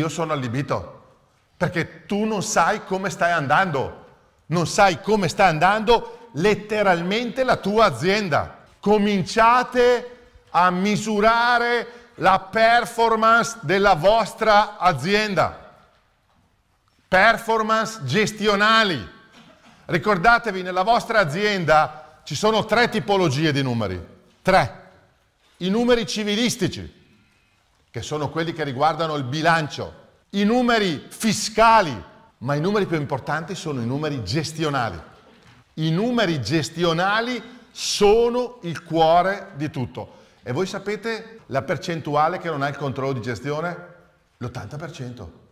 io sono allibito, perché tu non sai come stai andando, non sai come sta andando letteralmente la tua azienda. Cominciate a misurare la performance della vostra azienda. Performance gestionali. Ricordatevi, nella vostra azienda ci sono tre tipologie di numeri. Tre. I numeri civilistici che sono quelli che riguardano il bilancio, i numeri fiscali, ma i numeri più importanti sono i numeri gestionali. I numeri gestionali sono il cuore di tutto. E voi sapete la percentuale che non ha il controllo di gestione? L'80%.